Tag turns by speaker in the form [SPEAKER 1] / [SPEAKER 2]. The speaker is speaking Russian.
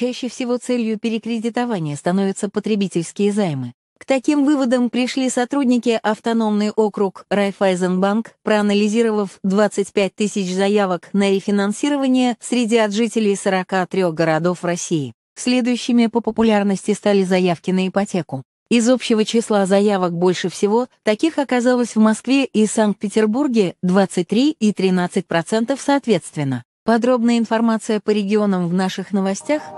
[SPEAKER 1] Чаще всего целью перекредитования становятся потребительские займы. К таким выводам пришли сотрудники автономный округ Райфайзенбанк, проанализировав 25 тысяч заявок на рефинансирование среди от жителей 43 городов России. Следующими по популярности стали заявки на ипотеку. Из общего числа заявок больше всего таких оказалось в Москве и Санкт-Петербурге 23 и 13% соответственно. Подробная информация по регионам в наших новостях –